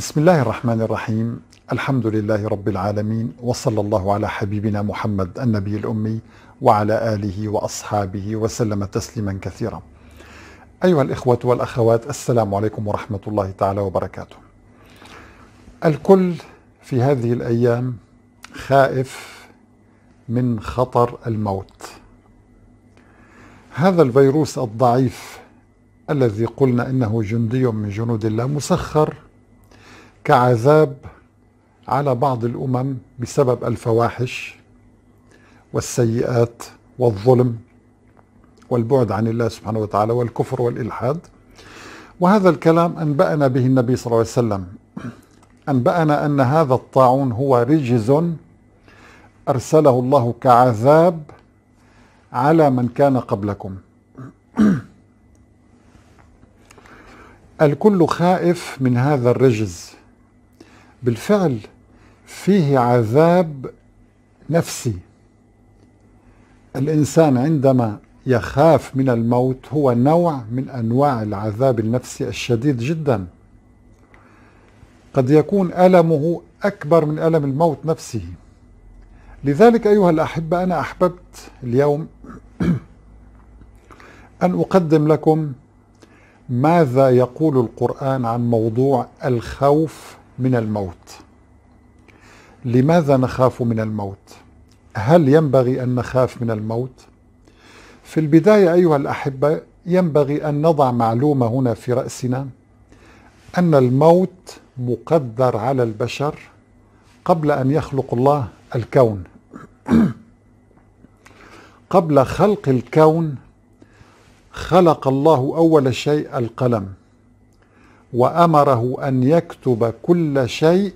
بسم الله الرحمن الرحيم الحمد لله رب العالمين وصلى الله على حبيبنا محمد النبي الأمي وعلى آله وأصحابه وسلم تسليما كثيرا أيها الإخوة والأخوات السلام عليكم ورحمة الله تعالى وبركاته الكل في هذه الأيام خائف من خطر الموت هذا الفيروس الضعيف الذي قلنا إنه جندي من جنود الله مسخر كعذاب على بعض الأمم بسبب الفواحش والسيئات والظلم والبعد عن الله سبحانه وتعالى والكفر والإلحاد وهذا الكلام أنبأنا به النبي صلى الله عليه وسلم أنبأنا أن هذا الطاعون هو رجز أرسله الله كعذاب على من كان قبلكم الكل خائف من هذا الرجز بالفعل فيه عذاب نفسي الإنسان عندما يخاف من الموت هو نوع من أنواع العذاب النفسي الشديد جدا قد يكون ألمه أكبر من ألم الموت نفسه لذلك أيها الأحبة أنا أحببت اليوم أن أقدم لكم ماذا يقول القرآن عن موضوع الخوف من الموت لماذا نخاف من الموت هل ينبغي ان نخاف من الموت في البدايه ايها الاحبه ينبغي ان نضع معلومه هنا في راسنا ان الموت مقدر على البشر قبل ان يخلق الله الكون قبل خلق الكون خلق الله اول شيء القلم وأمره أن يكتب كل شيء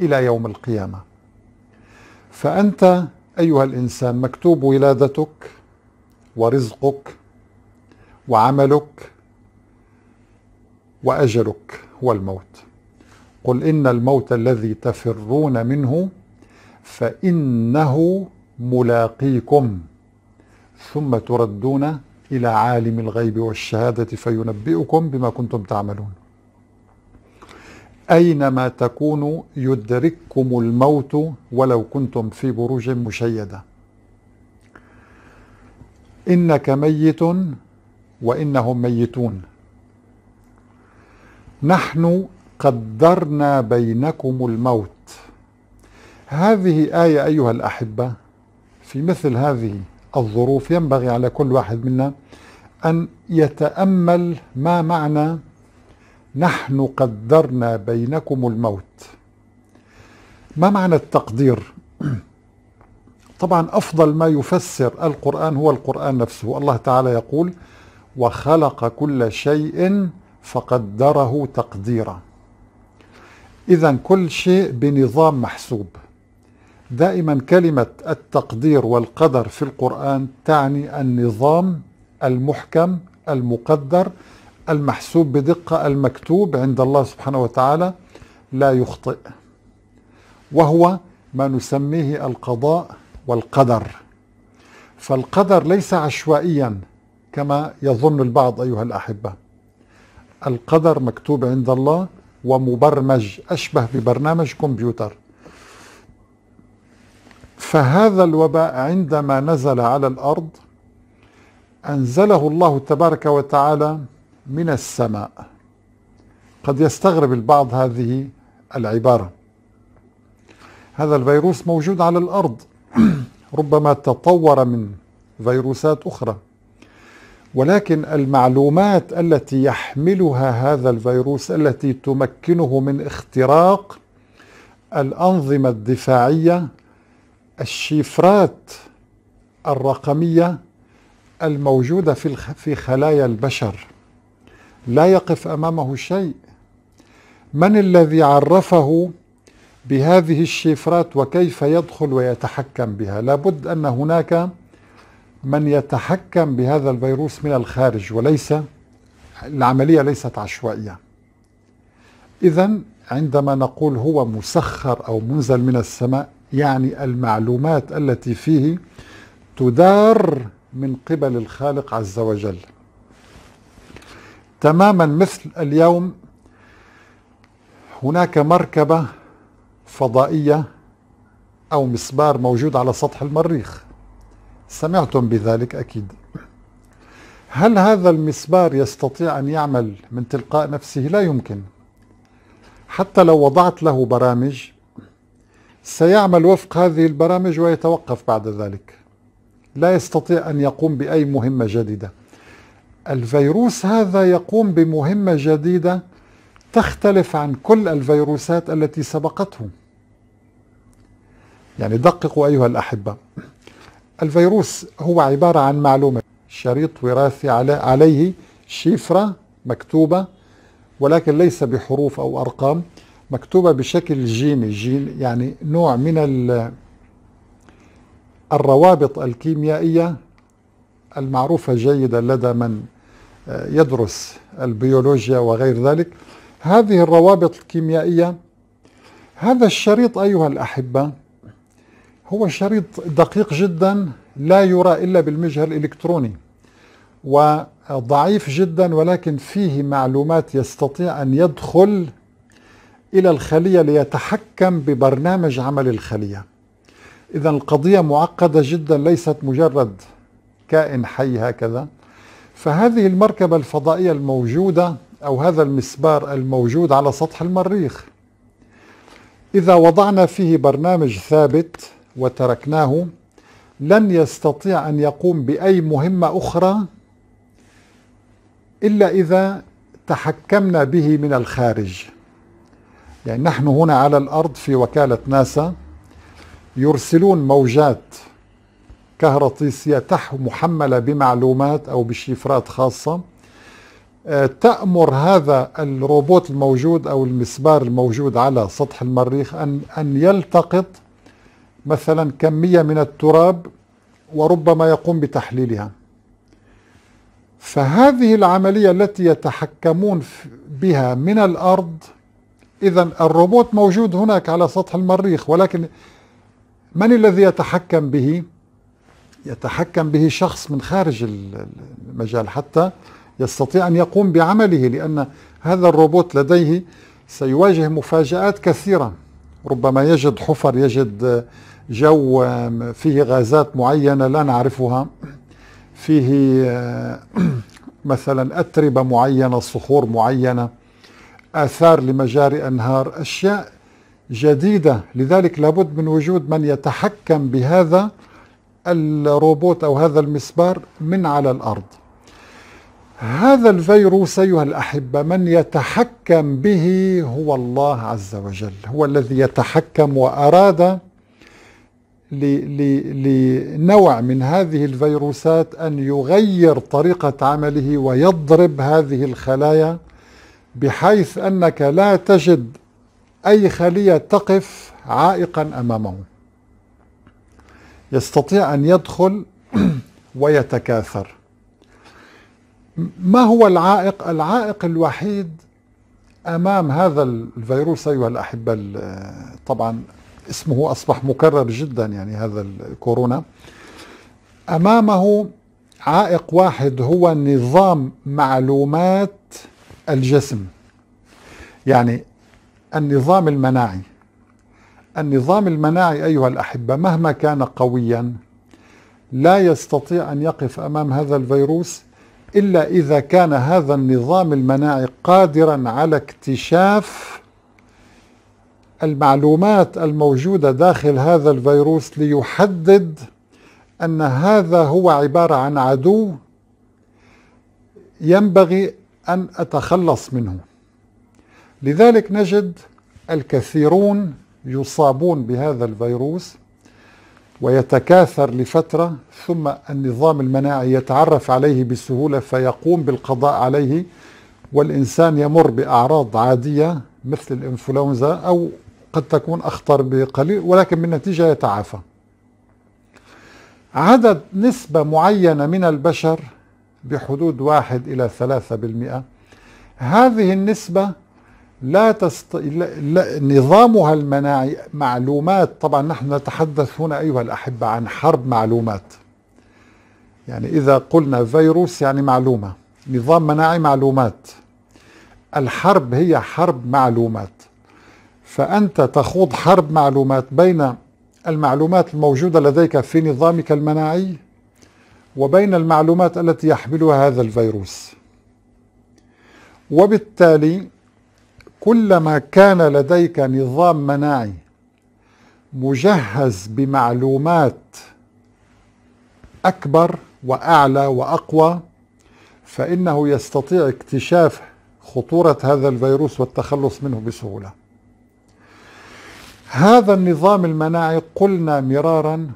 إلى يوم القيامة فأنت أيها الإنسان مكتوب ولادتك ورزقك وعملك وأجلك هو الموت قل إن الموت الذي تفرون منه فإنه ملاقيكم ثم تردون إلى عالم الغيب والشهادة فينبئكم بما كنتم تعملون أينما تكونوا يدرككم الموت ولو كنتم في بروج مشيدة إنك ميت وإنهم ميتون نحن قدرنا بينكم الموت هذه آية أيها الأحبة في مثل هذه الظروف ينبغي على كل واحد منا أن يتأمل ما معنى نحن قدرنا بينكم الموت ما معنى التقدير طبعا أفضل ما يفسر القرآن هو القرآن نفسه الله تعالى يقول وخلق كل شيء فقدره تقديرا إذا كل شيء بنظام محسوب دائما كلمة التقدير والقدر في القرآن تعني النظام المحكم المقدر المحسوب بدقة المكتوب عند الله سبحانه وتعالى لا يخطئ وهو ما نسميه القضاء والقدر فالقدر ليس عشوائيا كما يظن البعض أيها الأحبة القدر مكتوب عند الله ومبرمج أشبه ببرنامج كمبيوتر فهذا الوباء عندما نزل على الارض انزله الله تبارك وتعالى من السماء قد يستغرب البعض هذه العباره هذا الفيروس موجود على الارض ربما تطور من فيروسات اخرى ولكن المعلومات التي يحملها هذا الفيروس التي تمكنه من اختراق الانظمه الدفاعيه الشفرات الرقمية الموجودة في في خلايا البشر لا يقف أمامه شيء من الذي عرفه بهذه الشفرات وكيف يدخل ويتحكم بها لابد أن هناك من يتحكم بهذا الفيروس من الخارج وليس العملية ليست عشوائية إذا عندما نقول هو مسخر أو منزل من السماء يعني المعلومات التي فيه تدار من قبل الخالق عز وجل تماما مثل اليوم هناك مركبة فضائية أو مسبار موجود على سطح المريخ سمعتم بذلك أكيد هل هذا المسبار يستطيع أن يعمل من تلقاء نفسه؟ لا يمكن حتى لو وضعت له برامج سيعمل وفق هذه البرامج ويتوقف بعد ذلك لا يستطيع أن يقوم بأي مهمة جديدة الفيروس هذا يقوم بمهمة جديدة تختلف عن كل الفيروسات التي سبقته يعني دققوا أيها الأحبة الفيروس هو عبارة عن معلومة شريط وراثي عليه شفرة مكتوبة ولكن ليس بحروف أو أرقام مكتوبة بشكل جيني جين يعني نوع من الروابط الكيميائية المعروفة جيدا لدى من آه، يدرس البيولوجيا وغير ذلك هذه الروابط الكيميائية هذا الشريط أيها الأحبة هو شريط دقيق جدا لا يرى إلا بالمجهر الإلكتروني وضعيف جدا ولكن فيه معلومات يستطيع أن يدخل إلى الخلية ليتحكم ببرنامج عمل الخلية إذا القضية معقدة جدا ليست مجرد كائن حي هكذا فهذه المركبة الفضائية الموجودة أو هذا المسبار الموجود على سطح المريخ إذا وضعنا فيه برنامج ثابت وتركناه لن يستطيع أن يقوم بأي مهمة أخرى إلا إذا تحكمنا به من الخارج يعني نحن هنا على الأرض في وكالة ناسا يرسلون موجات كهرطيسية تحو محملة بمعلومات أو بشفرات خاصة آه، تأمر هذا الروبوت الموجود أو المسبار الموجود على سطح المريخ أن, أن يلتقط مثلا كمية من التراب وربما يقوم بتحليلها فهذه العملية التي يتحكمون بها من الأرض إذا الروبوت موجود هناك على سطح المريخ ولكن من الذي يتحكم به؟ يتحكم به شخص من خارج المجال حتى يستطيع أن يقوم بعمله لأن هذا الروبوت لديه سيواجه مفاجآت كثيرة ربما يجد حفر يجد جو فيه غازات معينة لا نعرفها فيه آه، مثلا أتربة معينة صخور معينة آثار لمجاري أنهار أشياء جديدة لذلك لابد من وجود من يتحكم بهذا الروبوت أو هذا المسبار من على الأرض هذا الفيروس أيها الأحبة من يتحكم به هو الله عز وجل هو الذي يتحكم وأراد لنوع من هذه الفيروسات أن يغير طريقة عمله ويضرب هذه الخلايا بحيث أنك لا تجد أي خلية تقف عائقا أمامه يستطيع أن يدخل ويتكاثر ما هو العائق؟ العائق الوحيد أمام هذا الفيروس أيها الأحبة طبعا اسمه أصبح مكرر جدا يعني هذا الكورونا أمامه عائق واحد هو نظام معلومات الجسم يعني النظام المناعي النظام المناعي أيها الأحبة مهما كان قويا لا يستطيع أن يقف أمام هذا الفيروس إلا إذا كان هذا النظام المناعي قادرا على اكتشاف المعلومات الموجودة داخل هذا الفيروس ليحدد أن هذا هو عبارة عن عدو ينبغي أن أتخلص منه لذلك نجد الكثيرون يصابون بهذا الفيروس ويتكاثر لفترة ثم النظام المناعي يتعرف عليه بسهولة فيقوم بالقضاء عليه والإنسان يمر بأعراض عادية مثل الإنفلونزا أو قد تكون أخطر بقليل ولكن بالنتيجة يتعافى عدد نسبة معينة من البشر بحدود واحد إلى ثلاثة بالمئة هذه النسبة لا تست... لا... نظامها المناعي معلومات طبعا نحن نتحدث هنا أيها الأحبة عن حرب معلومات يعني إذا قلنا فيروس يعني معلومة نظام مناعي معلومات الحرب هي حرب معلومات فأنت تخوض حرب معلومات بين المعلومات الموجودة لديك في نظامك المناعي وبين المعلومات التي يحملها هذا الفيروس وبالتالي كلما كان لديك نظام مناعي مجهز بمعلومات أكبر وأعلى وأقوى فإنه يستطيع اكتشاف خطورة هذا الفيروس والتخلص منه بسهولة هذا النظام المناعي قلنا مرارا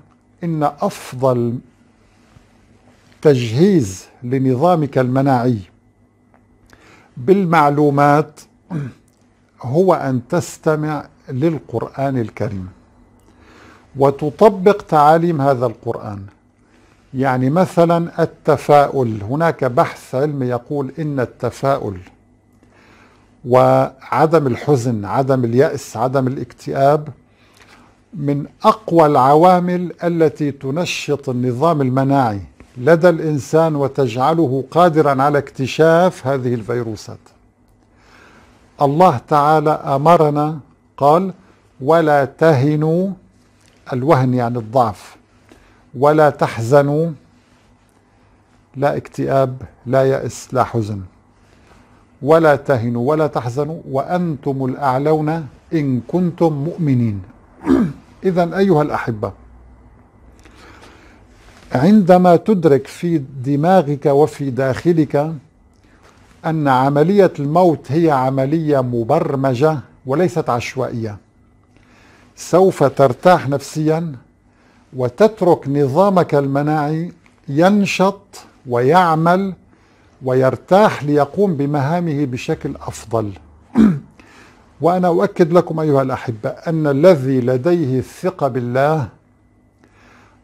إن أفضل تجهيز لنظامك المناعي بالمعلومات هو أن تستمع للقرآن الكريم وتطبق تعاليم هذا القرآن يعني مثلا التفاؤل هناك بحث علمي يقول إن التفاؤل وعدم الحزن عدم اليأس عدم الاكتئاب من أقوى العوامل التي تنشط النظام المناعي لدى الإنسان وتجعله قادرا على اكتشاف هذه الفيروسات الله تعالى أمرنا قال ولا تهنوا الوهن يعني الضعف ولا تحزنوا لا اكتئاب لا يأس لا حزن ولا تهنوا ولا تحزنوا وأنتم الأعلون إن كنتم مؤمنين إذا أيها الأحبة عندما تدرك في دماغك وفي داخلك أن عملية الموت هي عملية مبرمجة وليست عشوائية سوف ترتاح نفسيا وتترك نظامك المناعي ينشط ويعمل ويرتاح ليقوم بمهامه بشكل أفضل وأنا أؤكد لكم أيها الأحبة أن الذي لديه الثقة بالله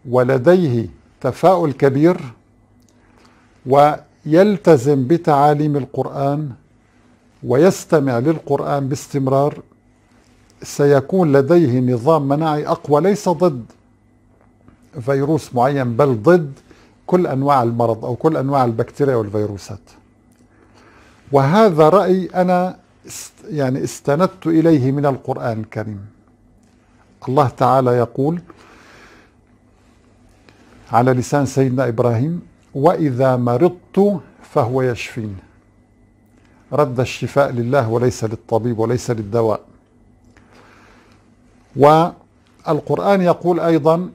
ولديه تفاؤل كبير ويلتزم بتعاليم القرآن ويستمع للقرآن باستمرار سيكون لديه نظام مناعي أقوى ليس ضد فيروس معين بل ضد كل أنواع المرض أو كل أنواع البكتيريا والفيروسات وهذا رأي أنا يعني استندت إليه من القرآن الكريم الله تعالى يقول على لسان سيدنا إبراهيم وإذا مرضت فهو يشفين رد الشفاء لله وليس للطبيب وليس للدواء والقرآن يقول أيضا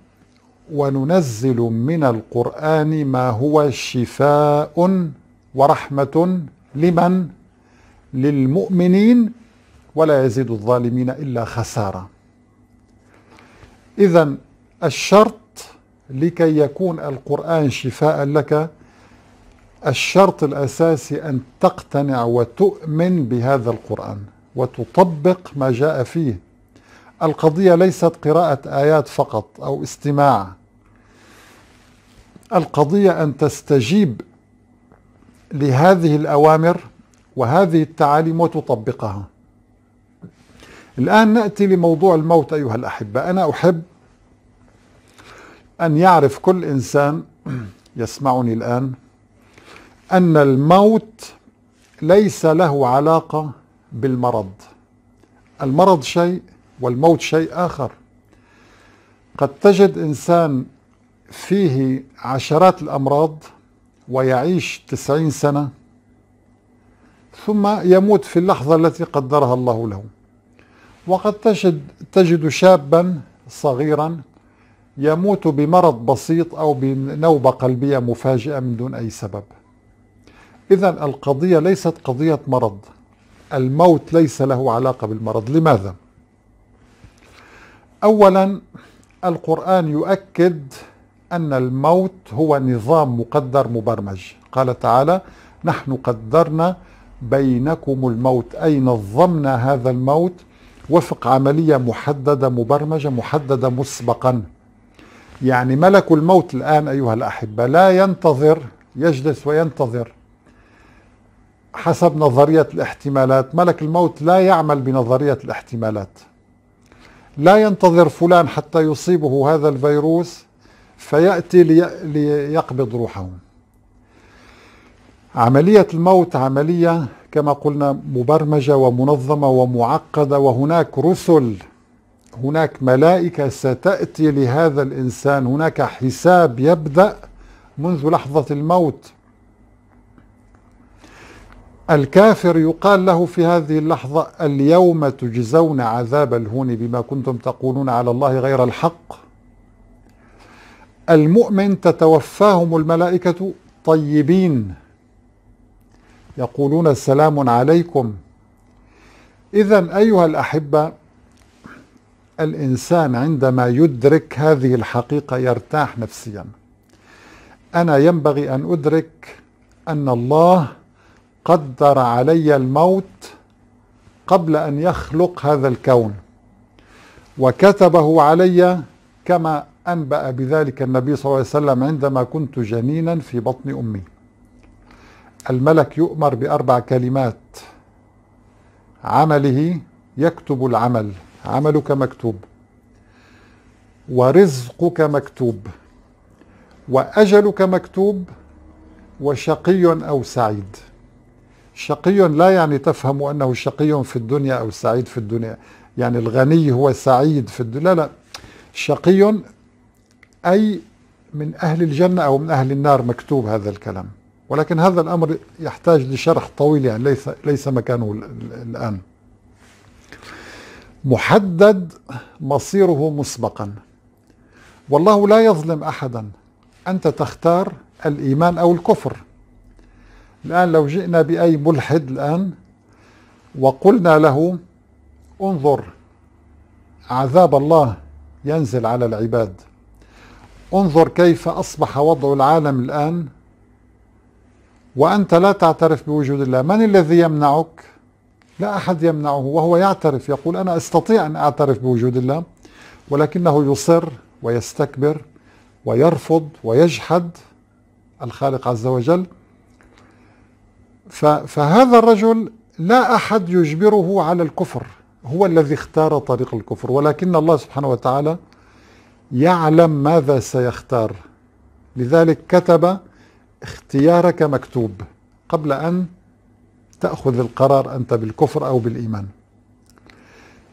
وننزل من القرآن ما هو شفاء ورحمة لمن للمؤمنين ولا يزيد الظالمين إلا خسارة إذا الشرط لكي يكون القرآن شفاء لك الشرط الأساسي أن تقتنع وتؤمن بهذا القرآن وتطبق ما جاء فيه القضية ليست قراءة آيات فقط أو استماع القضية أن تستجيب لهذه الأوامر وهذه التعاليم وتطبقها الآن نأتي لموضوع الموت أيها الأحبة أنا أحب أن يعرف كل إنسان يسمعني الآن أن الموت ليس له علاقة بالمرض المرض شيء والموت شيء آخر قد تجد إنسان فيه عشرات الأمراض ويعيش تسعين سنة ثم يموت في اللحظة التي قدرها الله له وقد تجد, تجد شابا صغيرا يموت بمرض بسيط أو بنوبة قلبية مفاجئة من دون أي سبب إذا القضية ليست قضية مرض الموت ليس له علاقة بالمرض لماذا؟ أولا القرآن يؤكد أن الموت هو نظام مقدر مبرمج قال تعالى نحن قدرنا بينكم الموت أي نظمنا هذا الموت وفق عملية محددة مبرمجة محددة مسبقا يعني ملك الموت الآن أيها الأحبة لا ينتظر يجلس وينتظر حسب نظرية الاحتمالات ملك الموت لا يعمل بنظرية الاحتمالات لا ينتظر فلان حتى يصيبه هذا الفيروس فيأتي ليقبض روحه عملية الموت عملية كما قلنا مبرمجة ومنظمة ومعقدة وهناك رسل هناك ملائكة ستأتي لهذا الإنسان هناك حساب يبدأ منذ لحظة الموت الكافر يقال له في هذه اللحظة اليوم تجزون عذاب الهون بما كنتم تقولون على الله غير الحق المؤمن تتوفاهم الملائكة طيبين يقولون سلام عليكم إذا أيها الأحبة الإنسان عندما يدرك هذه الحقيقة يرتاح نفسيا أنا ينبغي أن أدرك أن الله قدر علي الموت قبل أن يخلق هذا الكون وكتبه علي كما أنبأ بذلك النبي صلى الله عليه وسلم عندما كنت جنينا في بطن أمي الملك يؤمر بأربع كلمات عمله يكتب العمل عملك مكتوب ورزقك مكتوب واجلك مكتوب وشقي او سعيد شقي لا يعني تفهم انه شقي في الدنيا او سعيد في الدنيا يعني الغني هو سعيد في الدنيا لا لا شقي اي من اهل الجنه او من اهل النار مكتوب هذا الكلام ولكن هذا الامر يحتاج لشرح طويل يعني ليس ليس مكانه الان محدد مصيره مسبقا والله لا يظلم احدا انت تختار الايمان او الكفر الان لو جئنا باي ملحد الان وقلنا له انظر عذاب الله ينزل على العباد انظر كيف اصبح وضع العالم الان وانت لا تعترف بوجود الله من الذي يمنعك لا أحد يمنعه وهو يعترف يقول أنا أستطيع أن أعترف بوجود الله ولكنه يصر ويستكبر ويرفض ويجحد الخالق عز وجل فهذا الرجل لا أحد يجبره على الكفر هو الذي اختار طريق الكفر ولكن الله سبحانه وتعالى يعلم ماذا سيختار لذلك كتب اختيارك مكتوب قبل أن تأخذ القرار أنت بالكفر أو بالإيمان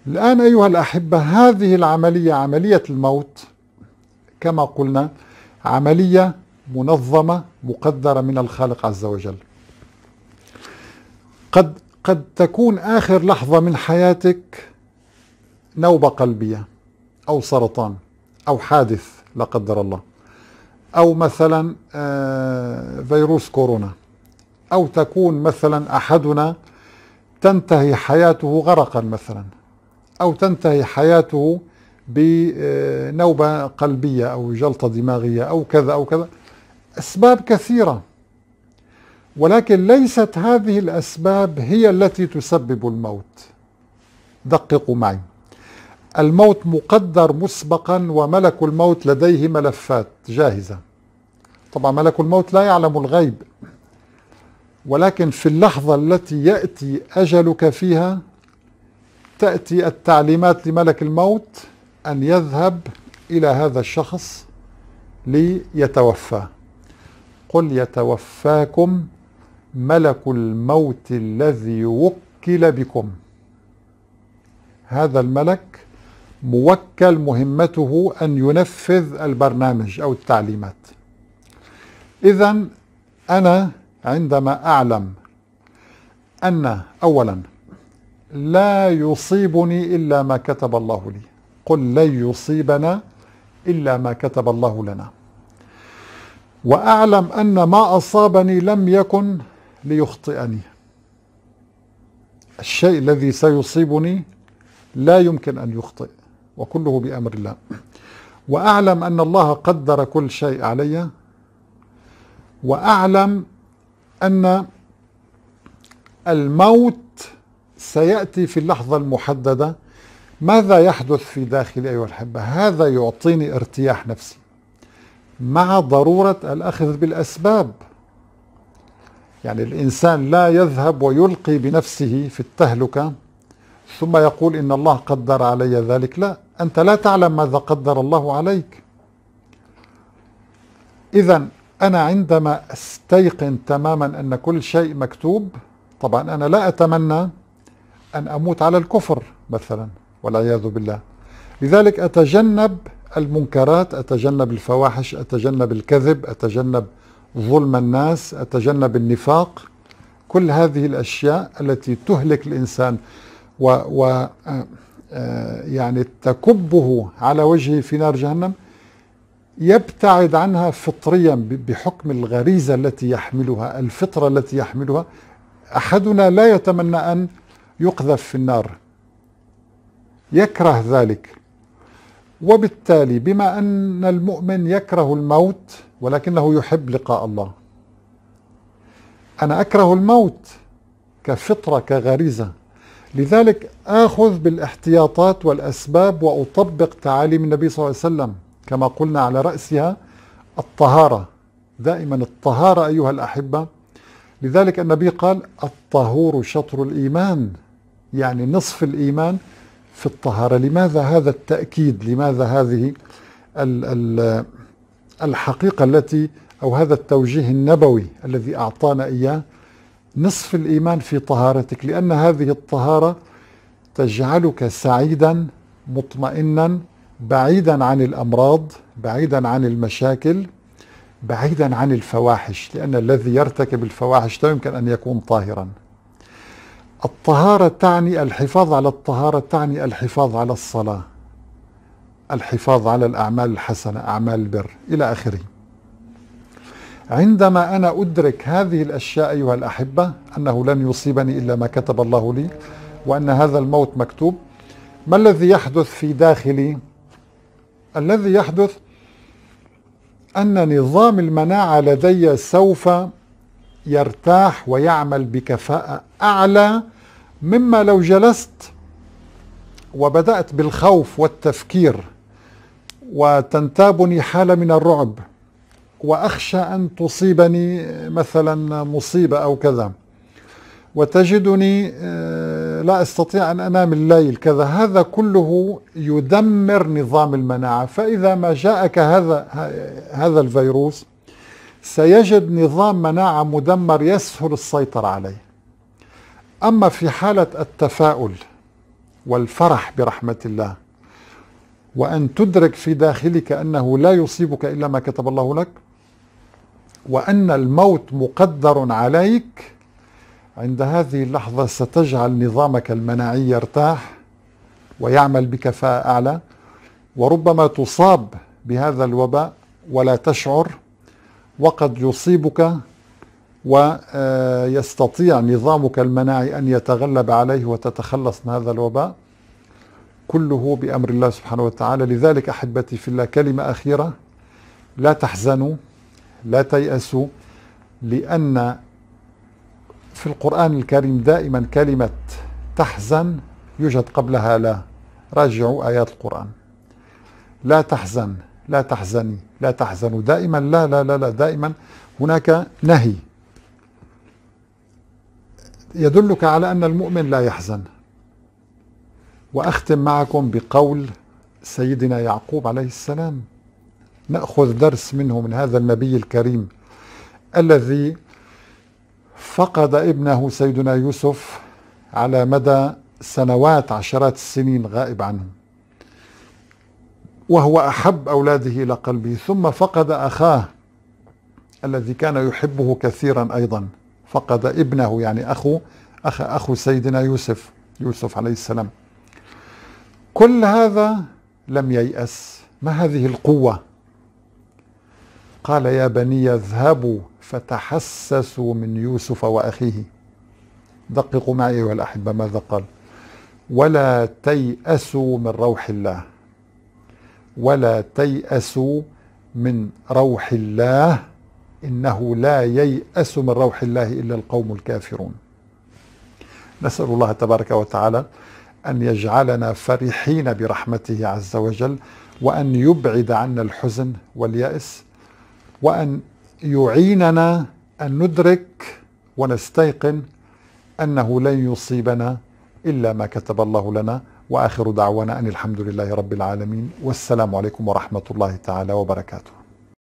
الآن أيها الأحبة هذه العملية عملية الموت كما قلنا عملية منظمة مقدرة من الخالق عز وجل قد قد تكون آخر لحظة من حياتك نوبة قلبية أو سرطان أو حادث لا قدر الله أو مثلا آه، فيروس كورونا أو تكون مثلا أحدنا تنتهي حياته غرقا مثلا أو تنتهي حياته بنوبة قلبية أو جلطة دماغية أو كذا أو كذا أسباب كثيرة ولكن ليست هذه الأسباب هي التي تسبب الموت دققوا معي الموت مقدر مسبقا وملك الموت لديه ملفات جاهزة طبعا ملك الموت لا يعلم الغيب ولكن في اللحظة التي يأتي أجلك فيها تأتي التعليمات لملك الموت أن يذهب إلى هذا الشخص ليتوفى قل يتوفاكم ملك الموت الذي وكل بكم هذا الملك موكل مهمته أن ينفذ البرنامج أو التعليمات إذا أنا عندما أعلم أن أولا لا يصيبني إلا ما كتب الله لي قل لن يصيبنا إلا ما كتب الله لنا وأعلم أن ما أصابني لم يكن ليخطئني الشيء الذي سيصيبني لا يمكن أن يخطئ وكله بأمر الله وأعلم أن الله قدر كل شيء علي وأعلم أن الموت سيأتي في اللحظة المحددة ماذا يحدث في داخلي أيها الأحبة هذا يعطيني ارتياح نفسي مع ضرورة الأخذ بالأسباب يعني الإنسان لا يذهب ويلقي بنفسه في التهلكة ثم يقول إن الله قدر علي ذلك لا أنت لا تعلم ماذا قدر الله عليك إذا أنا عندما أستيقن تماما أن كل شيء مكتوب طبعا أنا لا أتمنى أن أموت على الكفر مثلا والعياذ بالله لذلك أتجنب المنكرات أتجنب الفواحش أتجنب الكذب أتجنب ظلم الناس أتجنب النفاق كل هذه الأشياء التي تهلك الإنسان و, و آه، آه، يعني تكبه على وجهه في نار جهنم يبتعد عنها فطريا بحكم الغريزة التي يحملها الفطرة التي يحملها أحدنا لا يتمنى أن يقذف في النار يكره ذلك وبالتالي بما أن المؤمن يكره الموت ولكنه يحب لقاء الله أنا أكره الموت كفطرة كغريزة لذلك آخذ بالاحتياطات والأسباب وأطبق تعاليم النبي صلى الله عليه وسلم كما قلنا على رأسها الطهارة دائما الطهارة أيها الأحبة لذلك النبي قال الطهور شطر الإيمان يعني نصف الإيمان في الطهارة لماذا هذا التأكيد لماذا هذه الحقيقة التي أو هذا التوجيه النبوي الذي أعطانا إياه نصف الإيمان في طهارتك لأن هذه الطهارة تجعلك سعيدا مطمئنا بعيدا عن الامراض بعيدا عن المشاكل بعيدا عن الفواحش لان الذي يرتكب الفواحش لا يمكن ان يكون طاهرا الطهاره تعني الحفاظ على الطهاره تعني الحفاظ على الصلاه الحفاظ على الاعمال الحسنه اعمال البر الى اخره عندما انا ادرك هذه الاشياء ايها الاحبه انه لن يصيبني الا ما كتب الله لي وان هذا الموت مكتوب ما الذي يحدث في داخلي الذي يحدث أن نظام المناعة لدي سوف يرتاح ويعمل بكفاءة أعلى مما لو جلست وبدأت بالخوف والتفكير وتنتابني حالة من الرعب وأخشى أن تصيبني مثلا مصيبة أو كذا وتجدني آه، لا استطيع ان انام الليل كذا هذا كله يدمر نظام المناعه فاذا ما جاءك هذا هذا الفيروس سيجد نظام مناعه مدمر يسهل السيطره عليه اما في حاله التفاؤل والفرح برحمه الله وان تدرك في داخلك انه لا يصيبك الا ما كتب الله لك وان الموت مقدر عليك عند هذه اللحظة ستجعل نظامك المناعي يرتاح ويعمل بكفاءة أعلى وربما تصاب بهذا الوباء ولا تشعر وقد يصيبك ويستطيع نظامك المناعي أن يتغلب عليه وتتخلص من هذا الوباء كله بأمر الله سبحانه وتعالى لذلك أحبتي في الله كلمة أخيرة لا تحزنوا لا تيأسوا لأن في القرآن الكريم دائما كلمة تحزن يوجد قبلها لا راجعوا آيات القرآن لا تحزن لا تحزني لا تحزنوا دائما لا لا لا لا دائما هناك نهي يدلك على أن المؤمن لا يحزن وأختم معكم بقول سيدنا يعقوب عليه السلام نأخذ درس منه من هذا النبي الكريم الذي فقد ابنه سيدنا يوسف على مدى سنوات عشرات السنين غائب عنه وهو أحب أولاده إلى قلبه ثم فقد أخاه الذي كان يحبه كثيرا أيضا فقد ابنه يعني أخو أخ أخو سيدنا يوسف يوسف عليه السلام كل هذا لم ييأس ما هذه القوة قال يا بني اذهبوا فتحسسوا من يوسف واخيه دققوا معي ايها الاحبه ماذا قال ولا تياسوا من روح الله ولا تياسوا من روح الله انه لا يياس من روح الله الا القوم الكافرون نسال الله تبارك وتعالى ان يجعلنا فرحين برحمته عز وجل وان يبعد عنا الحزن والياس وأن يعيننا أن ندرك ونستيقن أنه لن يصيبنا إلا ما كتب الله لنا وآخر دعوانا أن الحمد لله رب العالمين والسلام عليكم ورحمة الله تعالى وبركاته